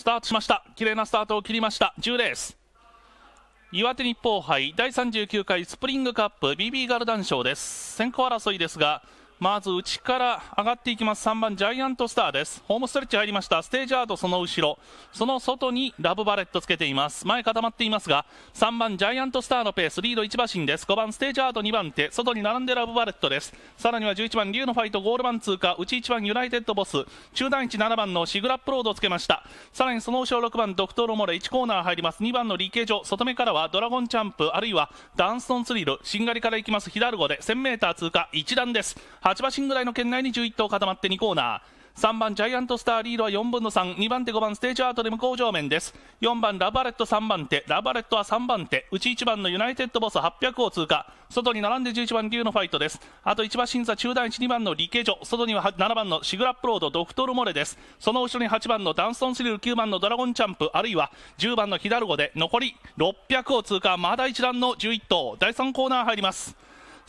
スタートしました綺麗なスタートを切りました10レース岩手日報杯第39回スプリングカップ BB ガルダン賞です先行争いですがまず内から上がっていきます3番ジャイアントスターですホームストレッチ入りましたステージアートその後ろその外にラブバレットつけています前固まっていますが3番ジャイアントスターのペースリード1馬身です5番ステージアート2番手外に並んでラブバレットですさらには11番リュウのファイトゴールン通過内1番ユナイテッドボス中段17番のシグラップロードをつけましたさらにその後ろ6番ドクトロモレ1コーナー入ります2番のリケジョ外目からはドラゴンチャンプあるいはダンストンスリルしんがりからいきますヒダルゴで 1000m 通過1段です8馬身ぐらいの圏内に11頭固まって2コーナー。3番ジャイアントスターリードは4分の32番手5番ステージアートで向こう上面です4番ラバレット3番手ラバレットは3番手内1番のユナイテッドボス800を通過外に並んで11番竜のファイトですあと1番審査中段12番のリケジョ外には7番のシグラップロードドクトルモレですその後ろに8番のダンスンスリル9番のドラゴンチャンプあるいは10番のヒダルゴで残り600を通過まだ一段の11頭第3コーナー入ります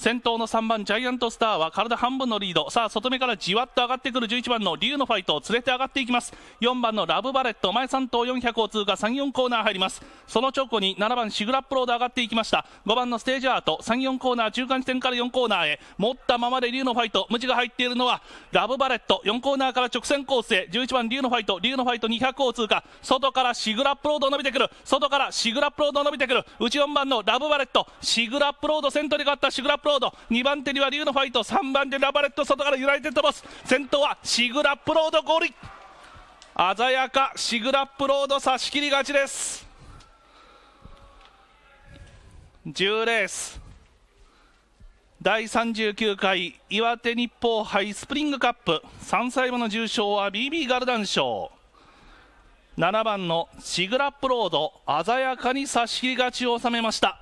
先頭の3番ジャイアントスターは体半分のリードさあ外目からじわっと上がってくる11番の竜のファイトを連れて上がっていきます4番のラブバレット前3頭400を通過34コーナー入りますその直後に7番シグラップロード上がっていきました5番のステージアート34コーナー中間地点から4コーナーへ持ったままで竜のファイト無地が入っているのはラブバレット4コーナーから直線コースへ11番竜のファイト竜のファイト200を通過外からシグラップロード伸びてくる外からシグラップロード伸びてくる内4番のラブバレットシグラップロード先頭に変わったシグラップロードロード2番手には龍のファイト3番手ラバレット外からユナイテッドボス先頭はシグラップロードゴール鮮やかシグラップロード差し切り勝ちです10レース第39回岩手日報杯スプリングカップ3歳馬の重賞は BB ガルダン賞7番のシグラップロード鮮やかに差し切り勝ちを収めました